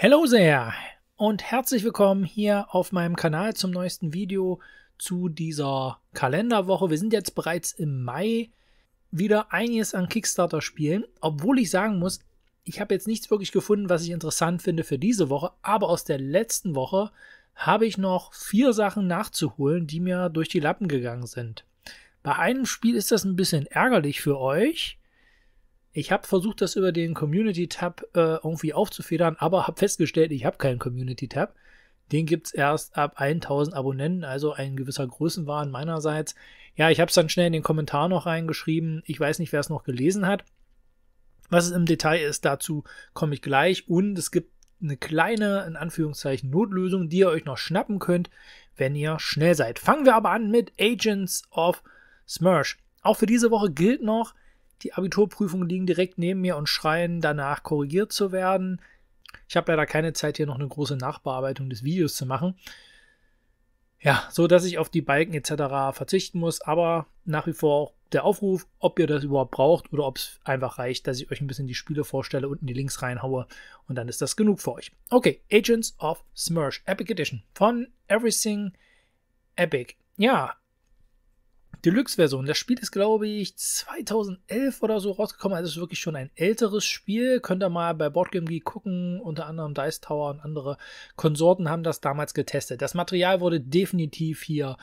Hello there und herzlich willkommen hier auf meinem Kanal zum neuesten Video zu dieser Kalenderwoche. Wir sind jetzt bereits im Mai wieder einiges an Kickstarter spielen, obwohl ich sagen muss, ich habe jetzt nichts wirklich gefunden, was ich interessant finde für diese Woche, aber aus der letzten Woche habe ich noch vier Sachen nachzuholen, die mir durch die Lappen gegangen sind. Bei einem Spiel ist das ein bisschen ärgerlich für euch, ich habe versucht, das über den Community-Tab äh, irgendwie aufzufedern, aber habe festgestellt, ich habe keinen Community-Tab. Den gibt es erst ab 1000 Abonnenten, also ein gewisser Größenwahn meinerseits. Ja, ich habe es dann schnell in den Kommentar noch reingeschrieben. Ich weiß nicht, wer es noch gelesen hat. Was es im Detail ist, dazu komme ich gleich. Und es gibt eine kleine, in Anführungszeichen, Notlösung, die ihr euch noch schnappen könnt, wenn ihr schnell seid. Fangen wir aber an mit Agents of Smersh. Auch für diese Woche gilt noch, die Abiturprüfungen liegen direkt neben mir und schreien danach, korrigiert zu werden. Ich habe leider keine Zeit, hier noch eine große Nachbearbeitung des Videos zu machen. Ja, so dass ich auf die Balken etc. verzichten muss, aber nach wie vor auch der Aufruf, ob ihr das überhaupt braucht oder ob es einfach reicht, dass ich euch ein bisschen die Spiele vorstelle, unten die Links reinhaue und dann ist das genug für euch. Okay, Agents of Smersh Epic Edition von Everything Epic. Ja, Deluxe-Version. Das Spiel ist, glaube ich, 2011 oder so rausgekommen. Also ist wirklich schon ein älteres Spiel. Könnt ihr mal bei BoardGameGeek gucken. Unter anderem Dice Tower und andere Konsorten haben das damals getestet. Das Material wurde definitiv hier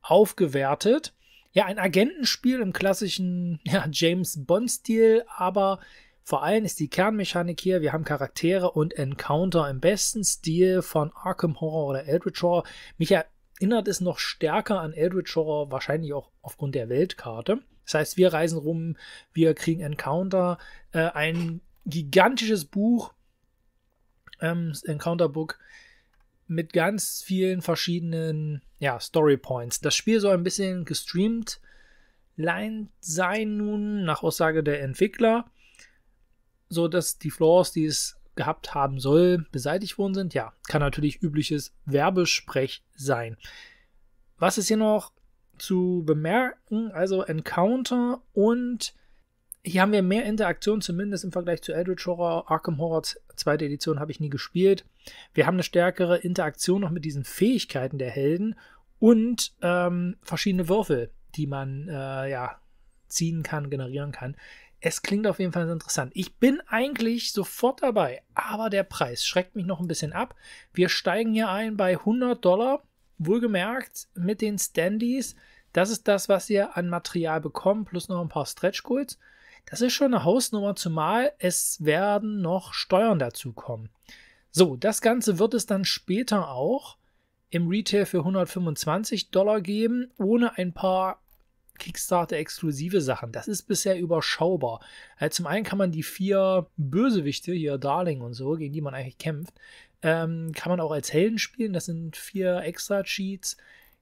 aufgewertet. Ja, ein Agentenspiel im klassischen ja, James Bond-Stil, aber vor allem ist die Kernmechanik hier, wir haben Charaktere und Encounter im besten Stil von Arkham Horror oder Eldritch Horror. Mich erinnert es noch stärker an Eldritch Horror, wahrscheinlich auch aufgrund der Weltkarte. Das heißt, wir reisen rum, wir kriegen Encounter, äh, ein gigantisches Buch, ähm, Encounter Book, mit ganz vielen verschiedenen ja, Story Points. Das Spiel soll ein bisschen gestreamt sein nun, nach Aussage der Entwickler, sodass die Floors, die es gehabt haben soll, beseitigt worden sind. Ja, kann natürlich übliches Werbesprech sein. Was ist hier noch zu bemerken? Also Encounter und hier haben wir mehr Interaktion, zumindest im Vergleich zu Eldritch Horror. Arkham Horror 2. Edition habe ich nie gespielt. Wir haben eine stärkere Interaktion noch mit diesen Fähigkeiten der Helden und ähm, verschiedene Würfel, die man äh, ja, ziehen kann, generieren kann. Es klingt auf jeden Fall interessant. Ich bin eigentlich sofort dabei, aber der Preis schreckt mich noch ein bisschen ab. Wir steigen hier ein bei 100 Dollar, wohlgemerkt mit den Standys. Das ist das, was ihr an Material bekommt, plus noch ein paar Stretch Goals. Das ist schon eine Hausnummer, zumal es werden noch Steuern dazukommen. So, das Ganze wird es dann später auch im Retail für 125 Dollar geben, ohne ein paar Kickstarter-exklusive Sachen. Das ist bisher überschaubar. Also zum einen kann man die vier Bösewichte, hier Darling und so, gegen die man eigentlich kämpft, ähm, kann man auch als Helden spielen. Das sind vier Extra-Cheats.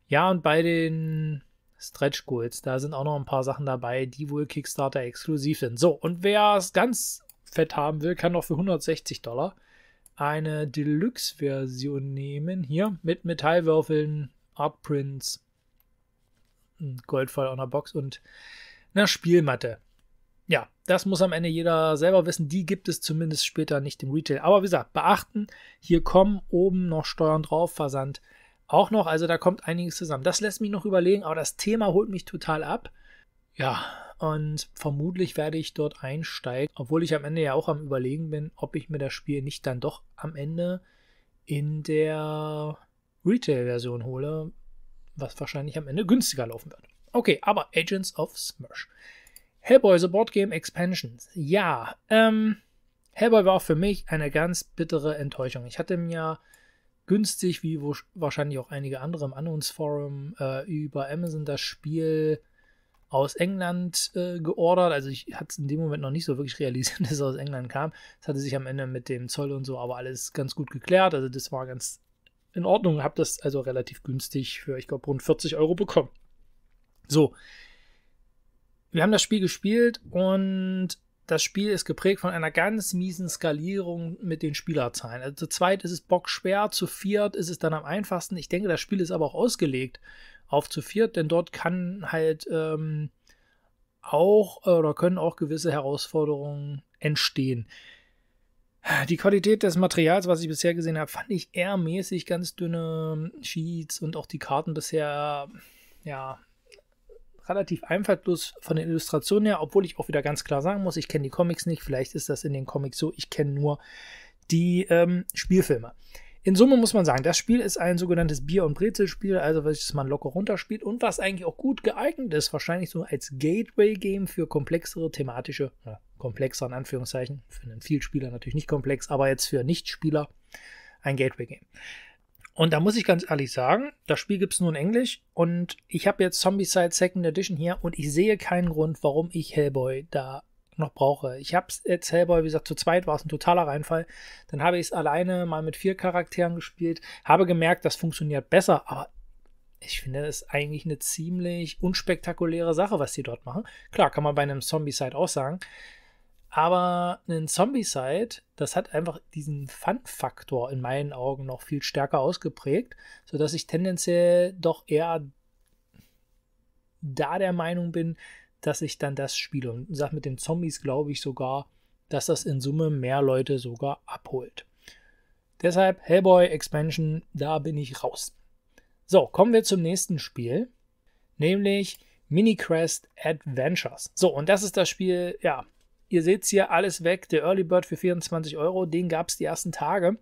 Ja, und bei den Stretch Goals, da sind auch noch ein paar Sachen dabei, die wohl Kickstarter-exklusiv sind. So, und wer es ganz fett haben will, kann noch für 160 Dollar eine Deluxe-Version nehmen. Hier mit Metallwürfeln, Artprints, Goldfall on a Box und einer Spielmatte. Ja, das muss am Ende jeder selber wissen. Die gibt es zumindest später nicht im Retail. Aber wie gesagt, beachten, hier kommen oben noch Steuern drauf, Versand auch noch. Also da kommt einiges zusammen. Das lässt mich noch überlegen, aber das Thema holt mich total ab. Ja, und vermutlich werde ich dort einsteigen, obwohl ich am Ende ja auch am Überlegen bin, ob ich mir das Spiel nicht dann doch am Ende in der Retail-Version hole, was wahrscheinlich am Ende günstiger laufen wird. Okay, aber Agents of Smash. Hellboy The Board Game Expansions. Ja, ähm, Hellboy war für mich eine ganz bittere Enttäuschung. Ich hatte mir günstig, wie wahrscheinlich auch einige andere im Anons-Forum, äh, über Amazon das Spiel aus England äh, geordert. Also ich hatte es in dem Moment noch nicht so wirklich realisiert, dass es aus England kam. Es hatte sich am Ende mit dem Zoll und so aber alles ganz gut geklärt. Also das war ganz in Ordnung, habe das also relativ günstig für, ich glaube, rund 40 Euro bekommen. So, wir haben das Spiel gespielt und das Spiel ist geprägt von einer ganz miesen Skalierung mit den Spielerzahlen. Also zu zweit ist es bockschwer, zu viert ist es dann am einfachsten. Ich denke, das Spiel ist aber auch ausgelegt auf zu viert, denn dort kann halt ähm, auch äh, oder können auch gewisse Herausforderungen entstehen. Die Qualität des Materials, was ich bisher gesehen habe, fand ich eher mäßig ganz dünne Sheets und auch die Karten bisher, äh, ja, relativ einfallslos von den Illustrationen her, obwohl ich auch wieder ganz klar sagen muss, ich kenne die Comics nicht, vielleicht ist das in den Comics so, ich kenne nur die ähm, Spielfilme. In Summe muss man sagen, das Spiel ist ein sogenanntes Bier- und Brezelspiel, also welches man locker runterspielt und was eigentlich auch gut geeignet ist, wahrscheinlich so als Gateway-Game für komplexere thematische, ja, komplexer in Anführungszeichen, für einen Vielspieler natürlich nicht komplex, aber jetzt für Nichtspieler ein Gateway-Game. Und da muss ich ganz ehrlich sagen, das Spiel gibt es nur in Englisch und ich habe jetzt Zombicide Second Edition hier und ich sehe keinen Grund, warum ich Hellboy da noch brauche. Ich habe es jetzt selber, wie gesagt, zu zweit war es ein totaler Reinfall. Dann habe ich es alleine mal mit vier Charakteren gespielt, habe gemerkt, das funktioniert besser, aber ich finde es eigentlich eine ziemlich unspektakuläre Sache, was die dort machen. Klar, kann man bei einem Zombie-Side auch sagen. Aber ein Zombie-Side, das hat einfach diesen Fun-Faktor in meinen Augen noch viel stärker ausgeprägt, sodass ich tendenziell doch eher da der Meinung bin, dass ich dann das spiele und sage mit den Zombies glaube ich sogar, dass das in Summe mehr Leute sogar abholt. Deshalb Hellboy Expansion, da bin ich raus. So, kommen wir zum nächsten Spiel, nämlich Minicrest Adventures. So, und das ist das Spiel, ja, ihr seht es hier, alles weg, der Early Bird für 24 Euro, den gab es die ersten Tage,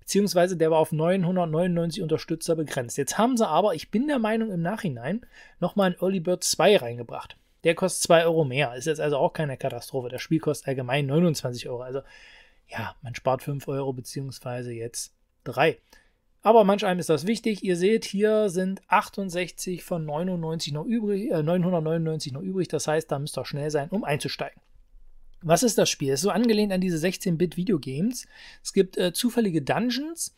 beziehungsweise der war auf 999 Unterstützer begrenzt. Jetzt haben sie aber, ich bin der Meinung im Nachhinein, nochmal ein Early Bird 2 reingebracht. Der kostet 2 Euro mehr. Ist jetzt also auch keine Katastrophe. Das Spiel kostet allgemein 29 Euro. Also ja, man spart 5 Euro beziehungsweise jetzt 3. Aber manch einem ist das wichtig. Ihr seht, hier sind 68 von 99 noch übrig, äh, 999 noch übrig. Das heißt, da müsst ihr schnell sein, um einzusteigen. Was ist das Spiel? Es ist so angelehnt an diese 16-Bit-Videogames. Es gibt äh, zufällige Dungeons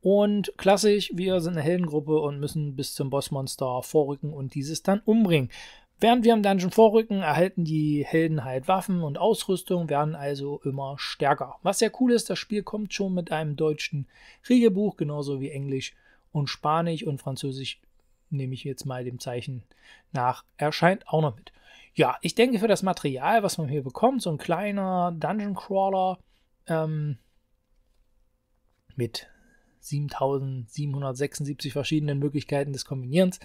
und klassisch, wir sind eine Heldengruppe und müssen bis zum Bossmonster vorrücken und dieses dann umbringen. Während wir im Dungeon vorrücken, erhalten die Helden halt Waffen und Ausrüstung, werden also immer stärker. Was sehr cool ist, das Spiel kommt schon mit einem deutschen Regelbuch, genauso wie Englisch und Spanisch und Französisch, nehme ich jetzt mal dem Zeichen nach, erscheint auch noch mit. Ja, ich denke für das Material, was man hier bekommt, so ein kleiner Dungeon Crawler ähm, mit 7776 verschiedenen Möglichkeiten des Kombinierens,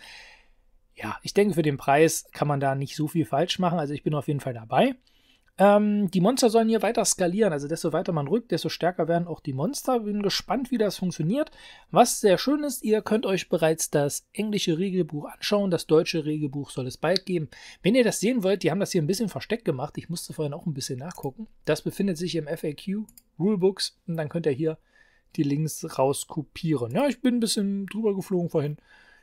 ja, ich denke, für den Preis kann man da nicht so viel falsch machen. Also ich bin auf jeden Fall dabei. Ähm, die Monster sollen hier weiter skalieren. Also desto weiter man rückt, desto stärker werden auch die Monster. Bin gespannt, wie das funktioniert. Was sehr schön ist, ihr könnt euch bereits das englische Regelbuch anschauen. Das deutsche Regelbuch soll es bald geben. Wenn ihr das sehen wollt, die haben das hier ein bisschen versteckt gemacht. Ich musste vorhin auch ein bisschen nachgucken. Das befindet sich im FAQ Rulebooks. Und dann könnt ihr hier die Links rauskopieren. Ja, ich bin ein bisschen drüber geflogen vorhin.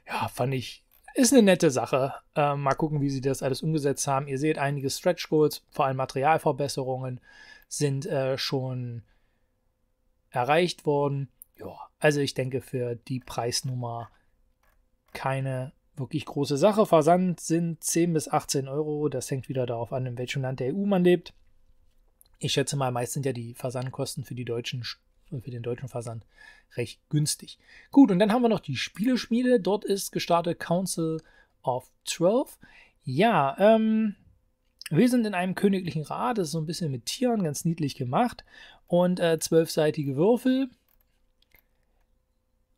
Ja, fand ich ist eine nette Sache. Ähm, mal gucken, wie sie das alles umgesetzt haben. Ihr seht, einige Stretch Goals, vor allem Materialverbesserungen, sind äh, schon erreicht worden. Ja, also ich denke für die Preisnummer keine wirklich große Sache. Versand sind 10 bis 18 Euro. Das hängt wieder darauf an, in welchem Land der EU man lebt. Ich schätze mal, meist sind ja die Versandkosten für die deutschen für den deutschen Versand recht günstig. Gut, und dann haben wir noch die Spieleschmiede. Dort ist gestartet Council of Twelve. Ja, ähm, wir sind in einem königlichen Rat. Das ist so ein bisschen mit Tieren ganz niedlich gemacht. Und äh, zwölfseitige Würfel.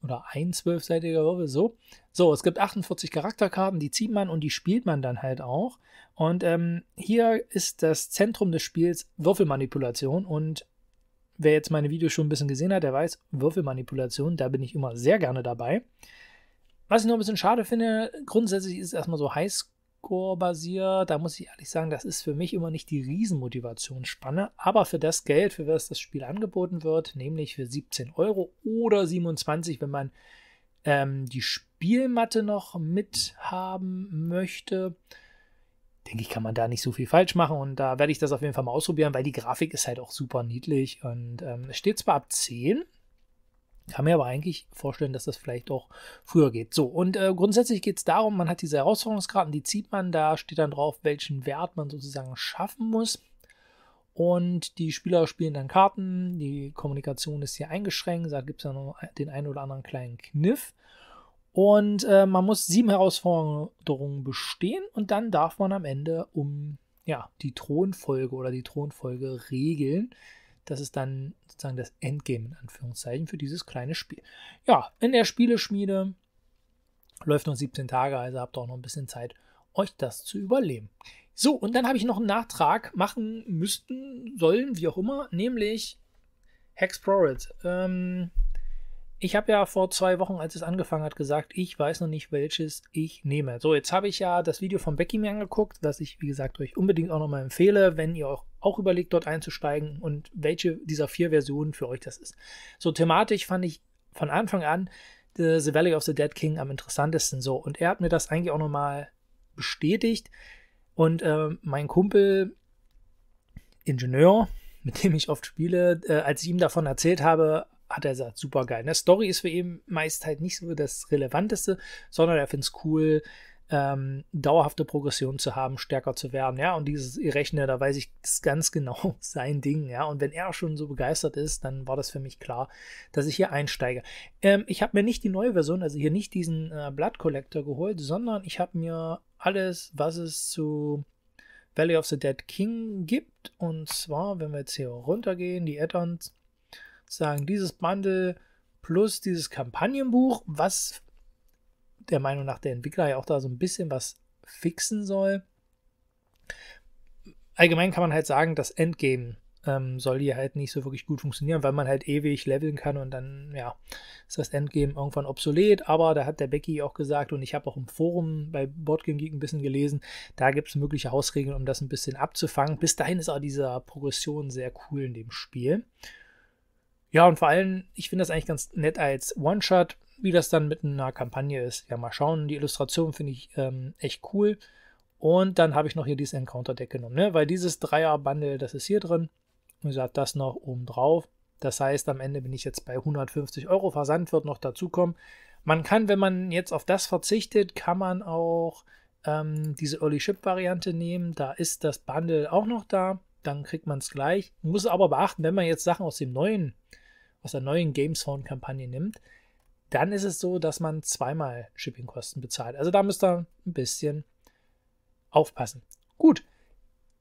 Oder ein zwölfseitiger Würfel, so. So, es gibt 48 Charakterkarten, die zieht man und die spielt man dann halt auch. Und ähm, hier ist das Zentrum des Spiels Würfelmanipulation und Wer jetzt meine Videos schon ein bisschen gesehen hat, der weiß, Würfelmanipulation, da bin ich immer sehr gerne dabei. Was ich nur ein bisschen schade finde, grundsätzlich ist es erstmal so Highscore-basiert. Da muss ich ehrlich sagen, das ist für mich immer nicht die Riesenmotivationsspanne. Aber für das Geld, für das das Spiel angeboten wird, nämlich für 17 Euro oder 27, wenn man ähm, die Spielmatte noch mithaben möchte, denke ich, kann man da nicht so viel falsch machen. Und da werde ich das auf jeden Fall mal ausprobieren, weil die Grafik ist halt auch super niedlich. Und ähm, es ähm, steht zwar ab 10, kann mir aber eigentlich vorstellen, dass das vielleicht auch früher geht. So, und äh, grundsätzlich geht es darum, man hat diese Herausforderungskarten, die zieht man, da steht dann drauf, welchen Wert man sozusagen schaffen muss. Und die Spieler spielen dann Karten, die Kommunikation ist hier eingeschränkt, da gibt es dann noch den einen oder anderen kleinen Kniff. Und äh, man muss sieben Herausforderungen bestehen und dann darf man am Ende um ja, die Thronfolge oder die Thronfolge regeln. Das ist dann sozusagen das Endgame in Anführungszeichen für dieses kleine Spiel. Ja, in der Spieleschmiede läuft noch 17 Tage, also habt auch noch ein bisschen Zeit, euch das zu überleben. So, und dann habe ich noch einen Nachtrag machen müssten, sollen, wie auch immer, nämlich Hexplorit. Ähm, ich habe ja vor zwei Wochen, als es angefangen hat, gesagt, ich weiß noch nicht, welches ich nehme. So, jetzt habe ich ja das Video von Becky mir angeguckt, das ich, wie gesagt, euch unbedingt auch nochmal empfehle, wenn ihr auch, auch überlegt, dort einzusteigen und welche dieser vier Versionen für euch das ist. So, thematisch fand ich von Anfang an äh, The Valley of the Dead King am interessantesten so. Und er hat mir das eigentlich auch nochmal bestätigt. Und äh, mein Kumpel, Ingenieur, mit dem ich oft spiele, äh, als ich ihm davon erzählt habe, hat er gesagt, super geil. Eine Story ist für ihn meist halt nicht so das Relevanteste, sondern er findet es cool, ähm, dauerhafte Progression zu haben, stärker zu werden, ja, und dieses Rechner, da weiß ich, ist ganz genau sein Ding, ja, und wenn er schon so begeistert ist, dann war das für mich klar, dass ich hier einsteige. Ähm, ich habe mir nicht die neue Version, also hier nicht diesen äh, Blood Collector geholt, sondern ich habe mir alles, was es zu Valley of the Dead King gibt, und zwar, wenn wir jetzt hier runtergehen, die Add-ons, sagen, dieses Bundle plus dieses Kampagnenbuch, was der Meinung nach der Entwickler ja auch da so ein bisschen was fixen soll. Allgemein kann man halt sagen, das Endgame ähm, soll hier halt nicht so wirklich gut funktionieren, weil man halt ewig leveln kann und dann, ja, ist das Endgame irgendwann obsolet. Aber da hat der Becky auch gesagt und ich habe auch im Forum bei Boardgame Geek ein bisschen gelesen, da gibt es mögliche Hausregeln, um das ein bisschen abzufangen. Bis dahin ist auch diese Progression sehr cool in dem Spiel. Ja, und vor allem, ich finde das eigentlich ganz nett als One-Shot, wie das dann mit einer Kampagne ist. Ja, mal schauen. Die Illustration finde ich ähm, echt cool. Und dann habe ich noch hier dieses Encounter-Deck genommen, ne? weil dieses Dreier-Bundle, das ist hier drin. Und ich habe das noch oben drauf. Das heißt, am Ende bin ich jetzt bei 150 Euro. Versand wird noch dazukommen. Man kann, wenn man jetzt auf das verzichtet, kann man auch ähm, diese Early Ship-Variante nehmen. Da ist das Bundle auch noch da dann kriegt man es gleich. Man muss aber beachten, wenn man jetzt Sachen aus dem neuen, aus der neuen GameZone-Kampagne nimmt, dann ist es so, dass man zweimal Shippingkosten bezahlt. Also da müsst ihr ein bisschen aufpassen. Gut,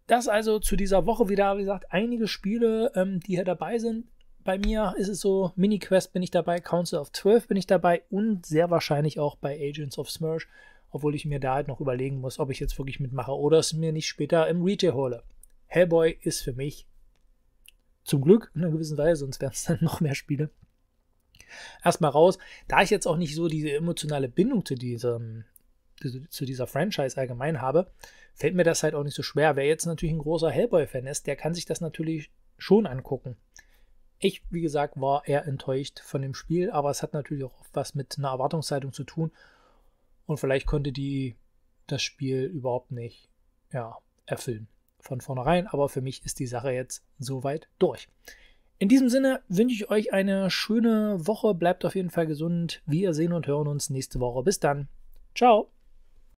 das also zu dieser Woche wieder, wie gesagt, einige Spiele, ähm, die hier dabei sind. Bei mir ist es so, Mini-Quest bin ich dabei, Council of 12 bin ich dabei und sehr wahrscheinlich auch bei Agents of Smersh, obwohl ich mir da halt noch überlegen muss, ob ich jetzt wirklich mitmache oder es mir nicht später im Retail hole. Hellboy ist für mich zum Glück in einer gewissen Weise, sonst wären es dann noch mehr Spiele. Erstmal raus. Da ich jetzt auch nicht so diese emotionale Bindung zu diesem, zu dieser Franchise allgemein habe, fällt mir das halt auch nicht so schwer. Wer jetzt natürlich ein großer Hellboy-Fan ist, der kann sich das natürlich schon angucken. Ich, wie gesagt, war eher enttäuscht von dem Spiel, aber es hat natürlich auch was mit einer Erwartungshaltung zu tun. Und vielleicht konnte die das Spiel überhaupt nicht ja, erfüllen von vornherein, aber für mich ist die Sache jetzt soweit durch. In diesem Sinne wünsche ich euch eine schöne Woche, bleibt auf jeden Fall gesund. Wir sehen und hören uns nächste Woche. Bis dann. Ciao.